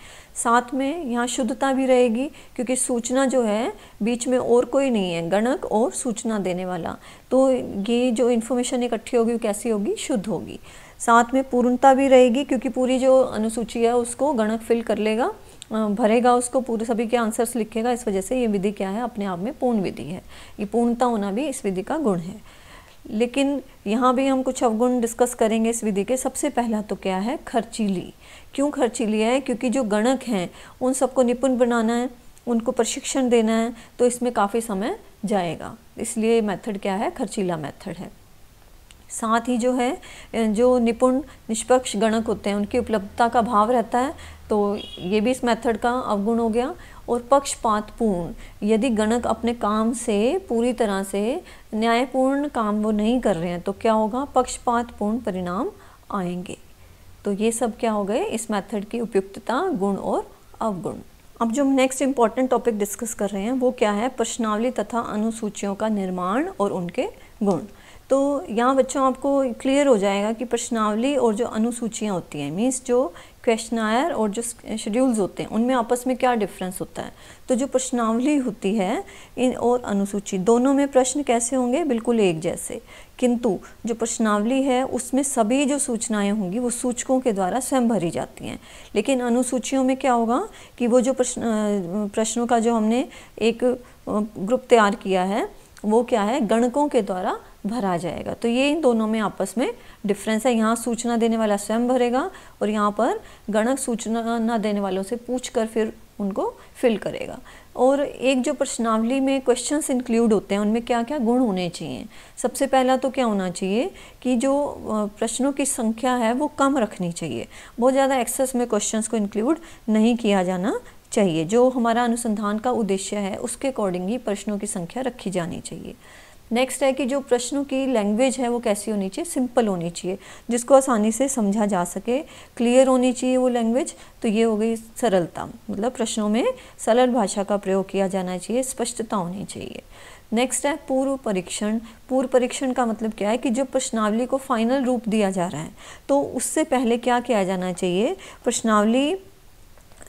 साथ में यहाँ शुद्धता भी रहेगी क्योंकि सूचना जो है बीच में और कोई नहीं है गणक और सूचना देने वाला तो ये जो इन्फॉर्मेशन इकट्ठी होगी वो कैसी होगी शुद्ध होगी साथ में पूर्णता भी रहेगी क्योंकि पूरी जो अनुसूची है उसको गणक फिल कर लेगा भरेगा उसको पूरे सभी के आंसर्स लिखेगा इस वजह से ये विधि क्या है अपने आप में पूर्ण विधि है ये पूर्णता होना भी इस विधि का गुण है लेकिन यहाँ भी हम कुछ अवगुण डिस्कस करेंगे इस विधि के सबसे पहला तो क्या है खर्चीली क्यों खर्चीली है क्योंकि जो गणक हैं उन सबको निपुण बनाना है उनको प्रशिक्षण देना है तो इसमें काफ़ी समय जाएगा इसलिए मेथड क्या है खर्चीला मेथड है साथ ही जो है जो निपुण निष्पक्ष गणक होते हैं उनकी उपलब्धता का भाव रहता है तो ये भी इस मेथड का अवगुण हो गया और पक्षपातपूर्ण यदि गणक अपने काम से पूरी तरह से न्यायपूर्ण काम वो नहीं कर रहे हैं तो क्या होगा पक्षपातपूर्ण परिणाम आएंगे तो ये सब क्या हो गए इस मेथड की उपयुक्तता गुण और अवगुण अब जो हम नेक्स्ट इम्पॉर्टेंट टॉपिक डिस्कस कर रहे हैं वो क्या है प्रश्नावली तथा अनुसूचियों का निर्माण और उनके गुण तो यहाँ बच्चों आपको क्लियर हो जाएगा कि प्रश्नावली और जो अनुसूचियाँ होती हैं मीन्स जो क्वेश्चनायर और जो शेड्यूल्स होते हैं उनमें आपस में क्या डिफरेंस होता है तो जो प्रश्नावली होती है इन और अनुसूची दोनों में प्रश्न कैसे होंगे बिल्कुल एक जैसे किंतु जो प्रश्नावली है उसमें सभी जो सूचनाएं होंगी वो सूचकों के द्वारा स्वयं भरी जाती हैं लेकिन अनुसूचियों में क्या होगा कि वो जो प्रश्न प्रश्नों का जो हमने एक ग्रुप तैयार किया है वो क्या है गणकों के द्वारा भरा जाएगा तो ये इन दोनों में आपस में डिफरेंस है यहाँ सूचना देने वाला स्वयं भरेगा और यहाँ पर गणक सूचना ना देने वालों से पूछ कर फिर उनको फिल करेगा और एक जो प्रश्नावली में क्वेश्चंस इंक्लूड होते हैं उनमें क्या क्या गुण होने चाहिए सबसे पहला तो क्या होना चाहिए कि जो प्रश्नों की संख्या है वो कम रखनी चाहिए बहुत ज़्यादा एक्सेस में क्वेश्चन को इंक्लूड नहीं किया जाना चाहिए जो हमारा अनुसंधान का उद्देश्य है उसके अकॉर्डिंग ही प्रश्नों की संख्या रखी जानी चाहिए नेक्स्ट है कि जो प्रश्नों की लैंग्वेज है वो कैसी होनी चाहिए सिंपल होनी चाहिए जिसको आसानी से समझा जा सके क्लियर होनी चाहिए वो लैंग्वेज तो ये हो गई सरलता मतलब प्रश्नों में सरल भाषा का प्रयोग किया जाना चाहिए स्पष्टता होनी चाहिए नेक्स्ट है पूर्व परीक्षण पूर्व परीक्षण का मतलब क्या है कि जो प्रश्नावली को फाइनल रूप दिया जा रहा है तो उससे पहले क्या किया जाना चाहिए प्रश्नावली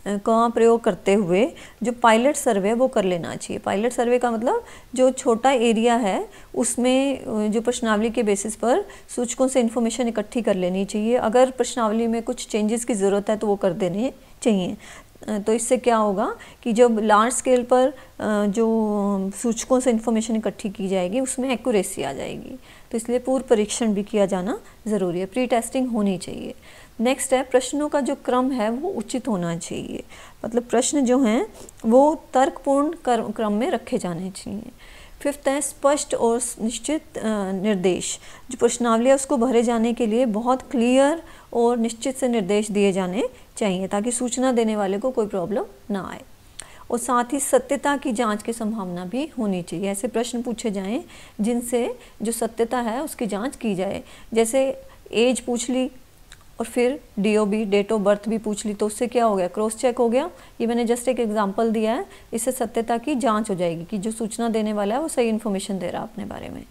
का प्रयोग करते हुए जो पायलट सर्वे वो कर लेना चाहिए पायलट सर्वे का मतलब जो छोटा एरिया है उसमें जो प्रश्नावली के बेसिस पर सूचकों से इन्फॉर्मेशन इकट्ठी कर लेनी चाहिए अगर प्रश्नावली में कुछ चेंजेस की ज़रूरत है तो वो कर देने चाहिए तो इससे क्या होगा कि जब लार्ज स्केल पर जो सूचकों से इन्फॉर्मेशन इकट्ठी की जाएगी उसमें एक्यूरेसी आ जाएगी तो इसलिए पूर्व परीक्षण भी किया जाना ज़रूरी है प्री टेस्टिंग होनी चाहिए नेक्स्ट है प्रश्नों का जो क्रम है वो उचित होना चाहिए मतलब प्रश्न जो हैं वो तर्कपूर्ण क्रम में रखे जाने चाहिए फिफ्थ है स्पष्ट और निश्चित निर्देश जो प्रश्नावली है उसको भरे जाने के लिए बहुत क्लियर और निश्चित से निर्देश दिए जाने चाहिए ताकि सूचना देने वाले को कोई प्रॉब्लम ना आए और साथ ही सत्यता की जांच की संभावना भी होनी चाहिए ऐसे प्रश्न पूछे जाएं जिनसे जो सत्यता है उसकी जांच की जाए जैसे एज पूछ ली और फिर D O B date of birth भी पूछ ली तो उससे क्या हो गया क्रॉस चेक हो गया ये मैंने जस्ट एक एग्जाम्पल दिया है इससे सत्यता की जाँच हो जाएगी कि जो सूचना देने वाला है वो सही इन्फॉर्मेशन दे रहा है अपने बारे में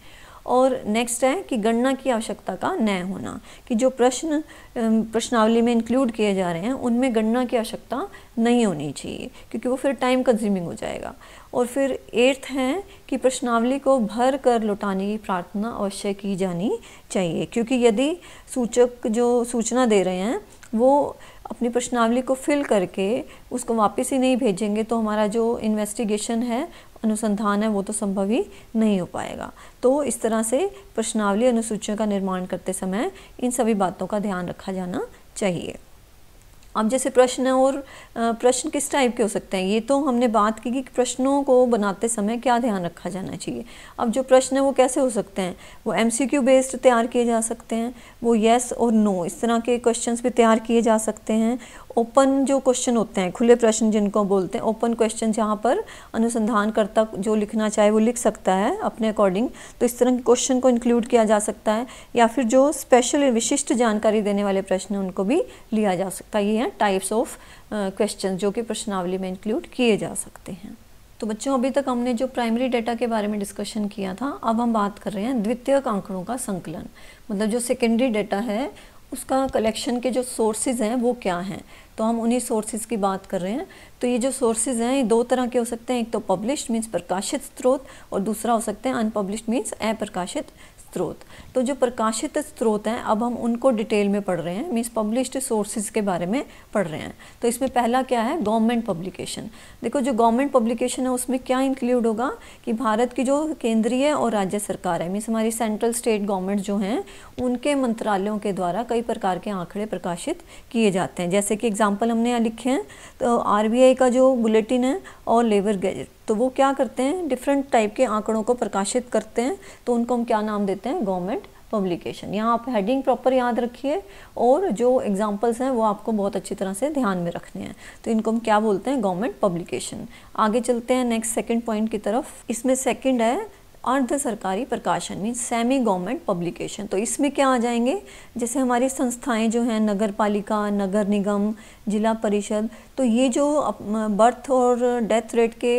और नेक्स्ट है कि गणना की आवश्यकता का न होना कि जो प्रश्न प्रश्नावली में इंक्लूड किए जा रहे हैं उनमें गणना की आवश्यकता नहीं होनी चाहिए क्योंकि वो फिर टाइम कंज्यूमिंग हो जाएगा और फिर एट्थ हैं कि प्रश्नावली को भर कर लौटाने की प्रार्थना अवश्य की जानी चाहिए क्योंकि यदि सूचक जो सूचना दे रहे हैं वो अपनी प्रश्नावली को फिल करके उसको वापस ही नहीं भेजेंगे तो हमारा जो इन्वेस्टिगेशन है अनुसंधान है वो तो संभव ही नहीं हो पाएगा तो इस तरह से प्रश्नावली अनुसूचियों का निर्माण करते समय इन सभी बातों का ध्यान रखा जाना चाहिए अब जैसे प्रश्न और प्रश्न किस टाइप के हो सकते हैं ये तो हमने बात की कि प्रश्नों को बनाते समय क्या ध्यान रखा जाना चाहिए अब जो प्रश्न है वो कैसे हो सकते हैं वो क्यू बेस्ड तैयार किए जा सकते हैं वो येस और नो इस तरह के क्वेश्चंस भी तैयार किए जा सकते हैं ओपन जो क्वेश्चन होते हैं खुले प्रश्न जिनको बोलते हैं ओपन क्वेश्चन जहाँ पर अनुसंधानकर्ता जो लिखना चाहे वो लिख सकता है अपने अकॉर्डिंग तो इस तरह के क्वेश्चन को इंक्लूड किया जा सकता है या फिर जो स्पेशल विशिष्ट जानकारी देने वाले प्रश्न उनको भी लिया जा सकता है ये हैं टाइप्स ऑफ क्वेश्चन जो कि प्रश्नावली में इंक्लूड किए जा सकते हैं तो बच्चों अभी तक हमने जो प्राइमरी डेटा के बारे में डिस्कशन किया था अब हम बात कर रहे हैं द्वितीयक आंकड़ों का संकलन मतलब जो सेकेंडरी डेटा है उसका कलेक्शन के जो सोर्सेज हैं वो क्या हैं तो हम उन्हीं सोर्सेज की बात कर रहे हैं तो ये जो सोर्सेज हैं ये दो तरह के हो सकते हैं एक तो पब्लिश्ड मीन्स प्रकाशित स्रोत और दूसरा हो सकते हैं अनपब्लिश्ड मीन्स अप्रकाशित स्रोत तो जो प्रकाशित स्रोत हैं अब हम उनको डिटेल में पढ़ रहे हैं मीन्स पब्लिश्ड सोर्सेज के बारे में पढ़ रहे हैं तो इसमें पहला क्या है गवर्नमेंट पब्लिकेशन देखो जो गवर्नमेंट पब्लिकेशन है उसमें क्या इंक्लूड होगा कि भारत की जो केंद्रीय और राज्य सरकार है मीन्स हमारी सेंट्रल स्टेट गवर्नमेंट जो हैं उनके मंत्रालयों के द्वारा कई प्रकार के आंकड़े प्रकाशित किए जाते हैं जैसे कि एग्जाम्पल हमने यहाँ लिखे हैं तो आर का जो बुलेटिन है और लेबर गैजेट तो वो क्या करते हैं डिफरेंट टाइप के आंकड़ों को प्रकाशित करते हैं तो उनको हम क्या नाम देते हैं गवर्नमेंट पब्लिकेशन यहाँ आप हेडिंग प्रॉपर याद रखिए और जो एग्जाम्पल्स हैं वो आपको बहुत अच्छी तरह से ध्यान में रखने हैं तो इनको हम क्या बोलते हैं गवर्नमेंट पब्लिकेशन आगे चलते हैं नेक्स्ट सेकंड पॉइंट की तरफ इसमें सेकंड है अर्ध सरकारी प्रकाशन मीन सेमी गवर्नमेंट पब्लिकेशन तो इसमें क्या आ जाएंगे जैसे हमारी संस्थाएं जो हैं नगर पालिका नगर निगम जिला परिषद तो ये जो बर्थ और डेथ रेट के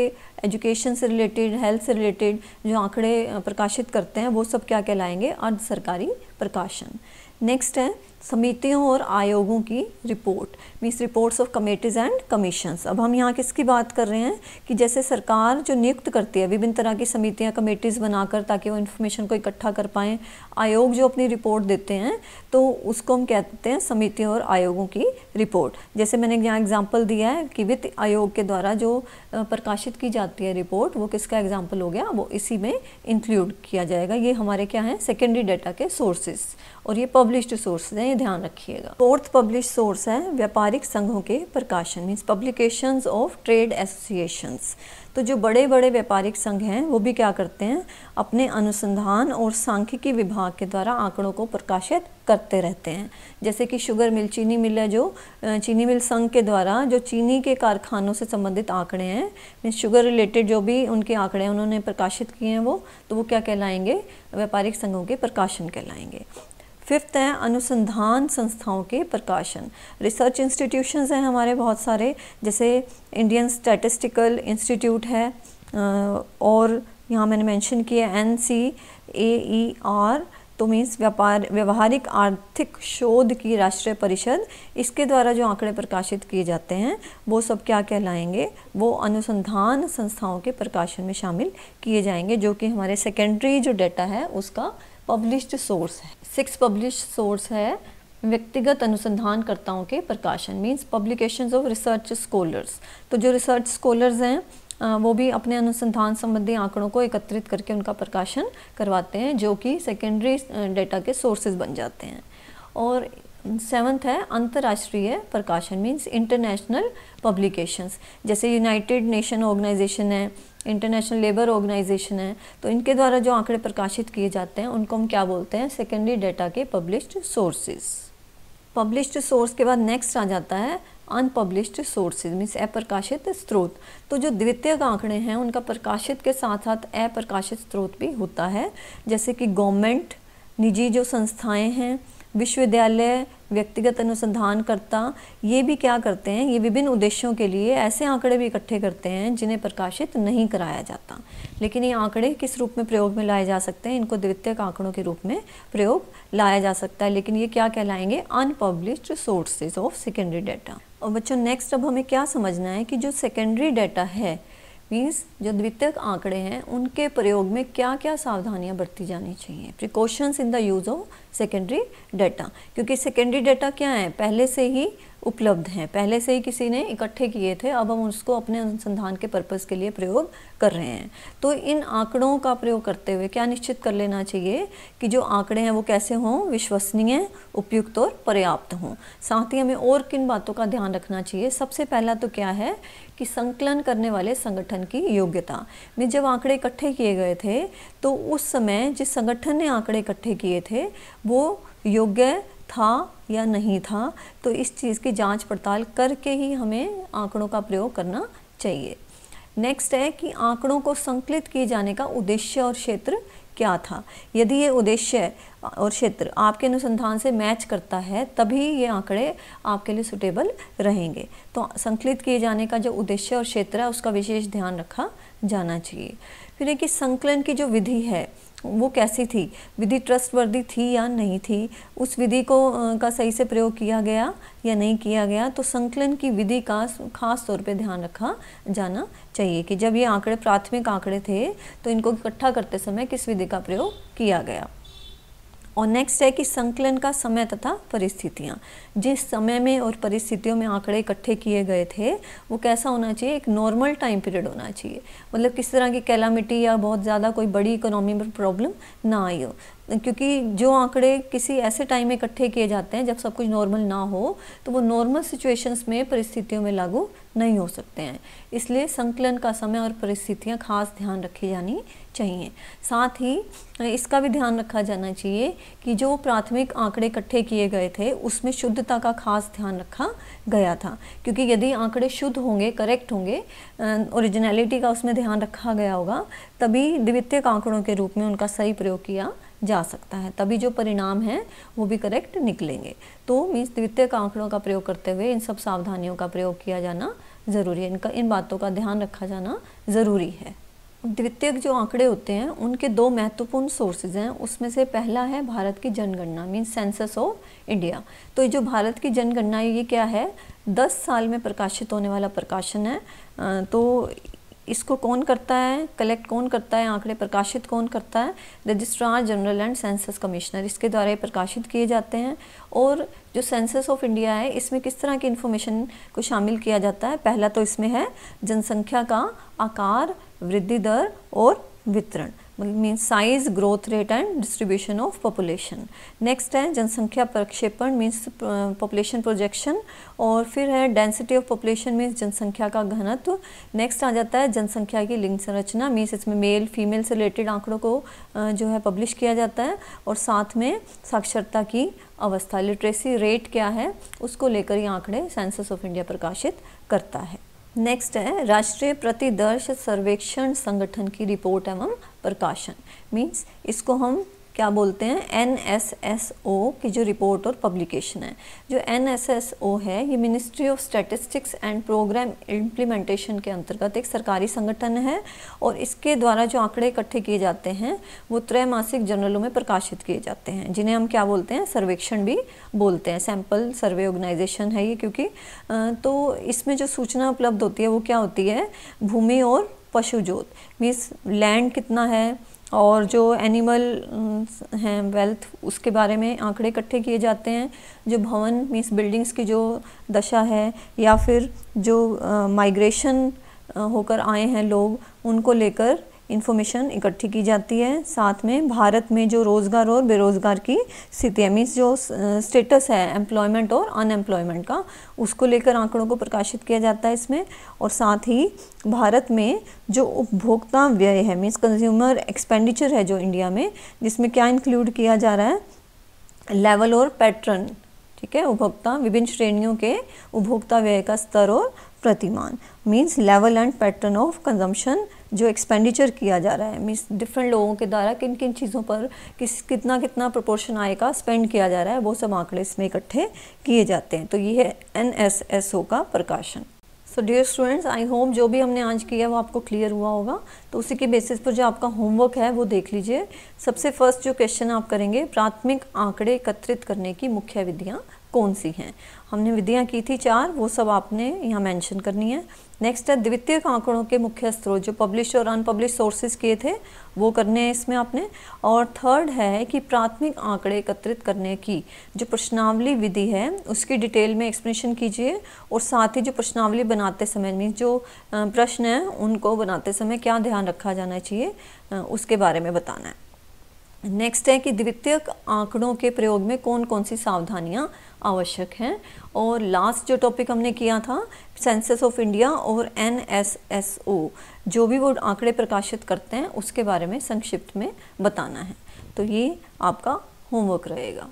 एजुकेशन से रिलेटेड हेल्थ से रिलेटेड जो आंकड़े प्रकाशित करते हैं वो सब क्या कहलाएंगे अर्ध सरकारी प्रकाशन नेक्स्ट है समितियों और आयोगों की report means reports of committees and commissions अब हम यहाँ किसकी बात कर रहे हैं कि जैसे सरकार जो नियुक्त करती है विभिन्न तरह की समितियाँ कमेटीज़ बनाकर ताकि वो इन्फॉर्मेशन को इकट्ठा कर पाएँ आयोग जो अपनी रिपोर्ट देते हैं तो उसको हम कहते हैं समितियों और आयोगों की रिपोर्ट जैसे मैंने यहाँ एग्जाम्पल दिया है कि वित्त आयोग के द्वारा जो प्रकाशित की जाती है रिपोर्ट वो किसका एग्जाम्पल हो गया वो इसी में इंक्लूड किया जाएगा ये हमारे क्या हैं सेकेंडरी डाटा के सोर्सेज और ये पब्लिश्ड सोर्स हैं ये ध्यान रखिएगा फोर्थ पब्लिश सोर्स है व्यापारिक संघों के प्रकाशन means publication of trade associations तो जो बड़े बड़े व्यापारिक संघ हैं वो भी क्या करते हैं अपने अनुसंधान और सांख्यिकी विभाग के द्वारा आंकड़ों को प्रकाशित करते रहते हैं जैसे कि शुगर मिल चीनी मिल है जो चीनी मिल संघ के द्वारा जो चीनी के कारखानों से संबंधित आंकड़े हैं मीन शुगर रिलेटेड जो भी उनके आंकड़े हैं उन्होंने प्रकाशित किए हैं वो तो वो क्या कहलाएंगे व्यापारिक संघों के प्रकाशन कहलाएंगे फिफ्थ है अनुसंधान संस्थाओं के प्रकाशन रिसर्च इंस्टीट्यूशंस हैं हमारे बहुत सारे जैसे इंडियन स्टैटिस्टिकल इंस्टीट्यूट है और यहाँ मैंने मेंशन किया N C A E R तो मीन्स व्यापार व्यवहारिक आर्थिक शोध की राष्ट्रीय परिषद इसके द्वारा जो आंकड़े प्रकाशित किए जाते हैं वो सब क्या कहलाएंगे वो अनुसंधान संस्थाओं के प्रकाशन में शामिल किए जाएंगे जो कि हमारे सेकेंडरी जो डेटा है उसका पब्लिश्ड सोर्स है सिक्स पब्लिश सोर्स है व्यक्तिगत अनुसंधानकर्ताओं के प्रकाशन means publication of research scholars तो जो रिसर्च स्कॉलर्स हैं वो भी अपने अनुसंधान संबंधी आंकड़ों को एकत्रित करके उनका प्रकाशन करवाते हैं जो कि सेकेंडरी डेटा के सोर्सेज बन जाते हैं और सेवन्थ है अंतर्राष्ट्रीय प्रकाशन मीन्स इंटरनेशनल पब्लिकेशंस जैसे यूनाइटेड नेशन ऑर्गेनाइजेशन है इंटरनेशनल लेबर ऑर्गेनाइजेशन है तो इनके द्वारा जो आंकड़े प्रकाशित किए जाते हैं उनको हम क्या बोलते हैं सेकेंडरी डेटा के पब्लिश्ड सोर्सेज पब्लिश्ड सोर्स के बाद नेक्स्ट आ जाता है अनपब्लिश्ड सोर्सेज मीन्स अप्रकाशित स्रोत तो जो द्वितीय आंकड़े हैं उनका प्रकाशित के साथ साथ अप्रकाशित स्रोत भी होता है जैसे कि गवर्नमेंट निजी जो संस्थाएँ हैं विश्वविद्यालय व्यक्तिगत अनुसंधानकर्ता ये भी क्या करते हैं ये विभिन्न उद्देश्यों के लिए ऐसे आंकड़े भी इकट्ठे करते हैं जिन्हें प्रकाशित नहीं कराया जाता लेकिन ये आंकड़े किस रूप में प्रयोग में लाए जा सकते हैं इनको द्वितीयक आंकड़ों के रूप में प्रयोग लाया जा सकता है लेकिन ये क्या कहलाएंगे unpublished sources of secondary data और बच्चों नेक्स्ट अब हमें क्या समझना है कि जो सेकेंडरी डाटा है मीन्स जो द्वितीयक आंकड़े हैं उनके प्रयोग में क्या क्या सावधानियां बरती जानी चाहिए precautions in the use of secondary data क्योंकि सेकेंडरी डाटा क्या है पहले से ही उपलब्ध हैं पहले से ही किसी ने इकट्ठे किए थे अब हम उसको अपने अनुसंधान के पर्पज़ के लिए प्रयोग कर रहे हैं तो इन आंकड़ों का प्रयोग करते हुए क्या निश्चित कर लेना चाहिए कि जो आंकड़े हैं वो कैसे हों विश्वसनीय उपयुक्त और पर्याप्त हों साथ ही हमें और किन बातों का ध्यान रखना चाहिए सबसे पहला तो क्या है कि संकलन करने वाले संगठन की योग्यता में जब आंकड़े इकट्ठे किए गए थे तो उस समय जिस संगठन ने आंकड़े इकट्ठे किए थे वो योग्य था या नहीं था तो इस चीज़ की जांच पड़ताल करके ही हमें आंकड़ों का प्रयोग करना चाहिए नेक्स्ट है कि आंकड़ों को संकलित किए जाने का उद्देश्य और क्षेत्र क्या था यदि ये उद्देश्य और क्षेत्र आपके अनुसंधान से मैच करता है तभी ये आंकड़े आपके लिए सुटेबल रहेंगे तो संकलित किए जाने का जो उद्देश्य और क्षेत्र है उसका विशेष ध्यान रखा जाना चाहिए फिर है कि संकलन की जो विधि है वो कैसी थी विधि ट्रस्टवर्दी थी या नहीं थी उस विधि को का सही से प्रयोग किया गया या नहीं किया गया तो संकलन की विधि का खास तौर पे ध्यान रखा जाना चाहिए कि जब ये आंकड़े प्राथमिक आंकड़े थे तो इनको इकट्ठा करते समय किस विधि का प्रयोग किया गया और नेक्स्ट है कि संकलन का समय तथा परिस्थितियाँ जिस समय में और परिस्थितियों में आंकड़े इकट्ठे किए गए थे वो कैसा होना चाहिए एक नॉर्मल टाइम पीरियड होना चाहिए मतलब किस तरह की कैलामिटी या बहुत ज़्यादा कोई बड़ी इकोनॉमी में प्रॉब्लम ना आई हो क्योंकि जो आंकड़े किसी ऐसे टाइम में इकट्ठे किए जाते हैं जब सब कुछ नॉर्मल ना हो तो वो नॉर्मल सिचुएशंस में परिस्थितियों में लागू नहीं हो सकते हैं इसलिए संकलन का समय और परिस्थितियाँ खास ध्यान रखी जानी चाहिए साथ ही इसका भी ध्यान रखा जाना चाहिए कि जो प्राथमिक आंकड़े इकट्ठे किए गए थे उसमें शुद्धता का खास ध्यान रखा गया था क्योंकि यदि आंकड़े शुद्ध होंगे करेक्ट होंगे ओरिजिनलिटी का उसमें ध्यान रखा गया होगा तभी द्वितीय आंकड़ों के रूप में उनका सही प्रयोग किया जा सकता है तभी जो परिणाम हैं वो भी करेक्ट निकलेंगे तो मीन्स द्वितीय आंकड़ों का प्रयोग करते हुए इन सब सावधानियों का प्रयोग किया जाना ज़रूरी है इनका इन बातों का ध्यान रखा जाना ज़रूरी है द्वितीयक जो आंकड़े होते हैं उनके दो महत्वपूर्ण सोर्सेज हैं उसमें से पहला है भारत की जनगणना मीन सेंसस ऑफ इंडिया तो ये जो भारत की जनगणना ये क्या है दस साल में प्रकाशित होने वाला प्रकाशन है तो इसको कौन करता है कलेक्ट कौन करता है आंकड़े प्रकाशित कौन करता है registrar general and census commissioner इसके द्वारा प्रकाशित किए जाते हैं और जो सेंसस ऑफ इंडिया है इसमें किस तरह की इन्फॉर्मेशन को शामिल किया जाता है पहला तो इसमें है जनसंख्या का आकार वृद्धि दर और वितरण mean size growth rate and distribution of population next है जनसंख्या प्रक्षेपण मीन्स पॉपुलेशन प्रोजेक्शन और फिर है डेंसिटी ऑफ पॉपुलेशन मीन्स जनसंख्या का घनत्व नेक्स्ट आ जाता है जनसंख्या की लिंग संरचना मीन्स इसमें मेल फीमेल से रिलेटेड आंकड़ों को uh, जो है पब्लिश किया जाता है और साथ में साक्षरता की अवस्था लिटरेसी रेट क्या है उसको लेकर ये आंकड़े सेंसस ऑफ इंडिया प्रकाशित करता है नेक्स्ट है राष्ट्रीय प्रतिदर्श सर्वेक्षण संगठन की रिपोर्ट एवं प्रकाशन मीन्स इसको हम क्या बोलते हैं एन एस एस ओ की जो रिपोर्ट और पब्लिकेशन है जो एन एस एस ओ है ये Ministry of Statistics and Programme Implementation के अंतर्गत एक सरकारी संगठन है और इसके द्वारा जो आंकड़े इकट्ठे किए जाते हैं वो त्रैमासिक जर्नलों में प्रकाशित किए जाते हैं जिन्हें हम क्या बोलते हैं सर्वेक्षण भी बोलते हैं सैम्पल सर्वे ऑर्गेनाइजेशन है ये क्योंकि तो इसमें जो सूचना उपलब्ध होती है वो क्या होती है भूमि और पशु जोत मीन्स लैंड कितना है और जो एनिमल हैं वेल्थ उसके बारे में आंकड़े इकट्ठे किए जाते हैं जो भवन मीन्स बिल्डिंग्स की जो दशा है या फिर जो माइग्रेशन होकर आए हैं लोग उनको लेकर इन्फॉर्मेशन इकट्ठी की जाती है साथ में भारत में जो रोज़गार और बेरोज़गार की स्थिति है मीन्स जो स्टेटस है एम्प्लॉयमेंट और अनएम्प्लॉयमेंट का उसको लेकर आंकड़ों को प्रकाशित किया जाता है इसमें और साथ ही भारत में जो उपभोक्ता व्यय है मीन्स कंज्यूमर एक्सपेंडिचर है जो इंडिया में जिसमें क्या इंक्लूड किया जा रहा है लेवल और पैटर्न ठीक है उपभोक्ता विभिन्न श्रेणियों के उपभोक्ता व्यय का स्तर और प्रतिमान means level and pattern of consumption जो एक्सपेंडिचर किया जा रहा है मीन्स डिफरेंट लोगों के द्वारा किन किन चीज़ों पर किस कितना कितना प्रोपोर्शन आय का स्पेंड किया जा रहा है वो सब आंकड़े इसमें इकट्ठे किए जाते हैं तो ये है एन एस एस ओ का प्रकाशन so dear students I hope जो भी हमने आज किया वो आपको क्लियर हुआ होगा तो उसी के बेसिस पर जो आपका होमवर्क है वो देख लीजिए सबसे फर्स्ट जो क्वेश्चन आप करेंगे प्राथमिक आंकड़े एकत्रित करने की मुख्य विधियाँ कौन सी हैं हमने विधियाँ की थी चार वो सब आपने यहाँ मेंशन करनी है नेक्स्ट है द्वितीय आंकड़ों के मुख्य स्रोत जो पब्लिश और अनपब्लिश सोर्सेज किए थे वो करने हैं इसमें आपने और थर्ड है कि प्राथमिक आंकड़े एकत्रित करने की जो प्रश्नावली विधि है उसकी डिटेल में एक्सप्लेनेशन कीजिए और साथ ही जो प्रश्नावली बनाते समय मीन जो प्रश्न हैं उनको बनाते समय क्या ध्यान रखा जाना चाहिए उसके बारे में बताना है नेक्स्ट है कि द्वितीयक आंकड़ों के प्रयोग में कौन कौन सी सावधानियां आवश्यक हैं और लास्ट जो टॉपिक हमने किया था सेंसस ऑफ इंडिया और ओ जो भी वो आंकड़े प्रकाशित करते हैं उसके बारे में संक्षिप्त में बताना है तो ये आपका होमवर्क रहेगा